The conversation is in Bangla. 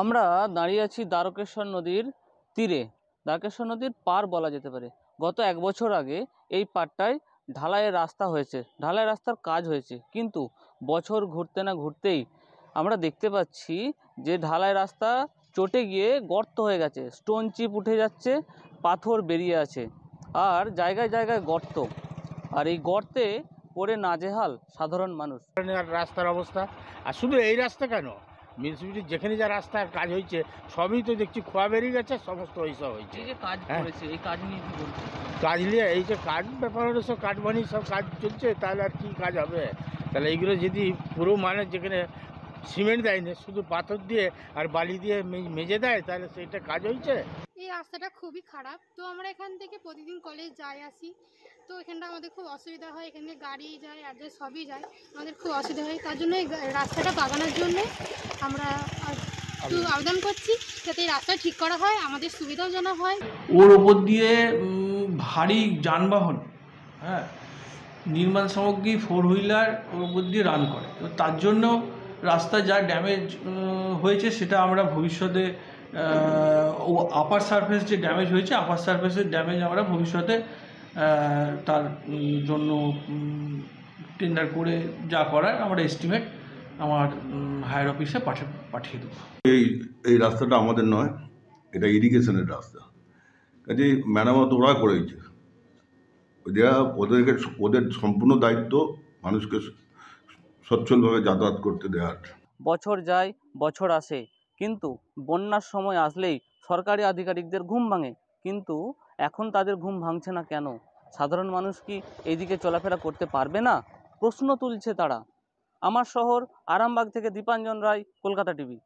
আমরা দাঁড়িয়ে আছি দ্বারকেশ্বর নদীর তীরে দ্বারকেশ্বর নদীর পার বলা যেতে পারে গত এক বছর আগে এই পারটায় ঢালাইয়ের রাস্তা হয়েছে ঢালাই রাস্তার কাজ হয়েছে কিন্তু বছর ঘুরতে না ঘুরতেই আমরা দেখতে পাচ্ছি যে ঢালাই রাস্তা চটে গিয়ে গর্ত হয়ে গেছে স্টোন চিপ উঠে যাচ্ছে পাথর বেরিয়ে আছে আর জায়গায় জায়গায় গর্ত আর এই গর্তে পড়ে নাজেহাল সাধারণ মানুষ রাস্তার অবস্থা আর শুধু এই রাস্তা কেন মিউনিসিপ্যালিটি যেখানে যা রাস্তার কাজ হয়েছে সবই তো দেখছি খোয়া বেরিয়ে গেছে সমস্ত ওইসব হয়েছে কাজ হ্যাঁ। করেছে এই কাজ নিয়ে কাজ নিয়ে এই যে কাজ ব্যাপার হলে সব কাঠ বানিয়ে সব কাজ চলছে তাহলে আর কী কাজ হবে তাহলে এইগুলো যদি পুরো মানে যেখানে সিমেন্ট দেয় না শুধু পাথর দিয়ে আর বালি দিয়ে মেজে দেয় তাহলে সেটা কাজ হয়েছে এই রাস্তাটা খুবই খারাপ তো আমরা এখান থেকে প্রতিদিন কলেজ যাই আসি তো এখানটা আমাদের খুব অসুবিধা হয় এখানে গাড়ি যায় আর যায় সবই যায় আমাদের খুব অসুবিধা হয় তার জন্য এই রাস্তাটা বাগানোর জন্য আমরা একটু আবেদন করছি যাতে এই রাস্তা ঠিক করা হয় আমাদের সুবিধাও যেন হয় ওর ওপর দিয়ে ভারী যানবাহন হ্যাঁ নির্মাণ সামগ্রী ফোর হুইলার ওর ওপর দিয়ে রান করে তো তার জন্য রাস্তা যা ড্যামেজ হয়েছে সেটা আমরা ভবিষ্যতে আপার সারফেস যে ড্যামেজ হয়েছে আপার সারফেসের ড্যামেজ আমরা ভবিষ্যতে তার জন্য টেন্ডার করে যা করার আমরা এস্টিমেট আমার হায়ার অফিসে পাঠিয়ে পাঠিয়ে দেবো এই এই রাস্তাটা আমাদের নয় এটা ইরিগেশনের রাস্তা কাজে মেরামত ওরা করেছে ওদের ওদেরকে ওদের সম্পূর্ণ দায়িত্ব মানুষকে সচ্ছলভাবে যাতায়াত করতে দেওয়ার বছর যায় বছর আসে কিন্তু বন্যার সময় আসলেই সরকারি আধিকারিকদের ঘুম ভাঙে কিন্তু এখন তাদের ঘুম ভাঙছে না কেন সাধারণ মানুষ কি এইদিকে চলাফেরা করতে পারবে না প্রশ্ন তুলছে তারা আমার শহর আরামবাগ থেকে দীপাঞ্জন রায় কলকাতা টিভি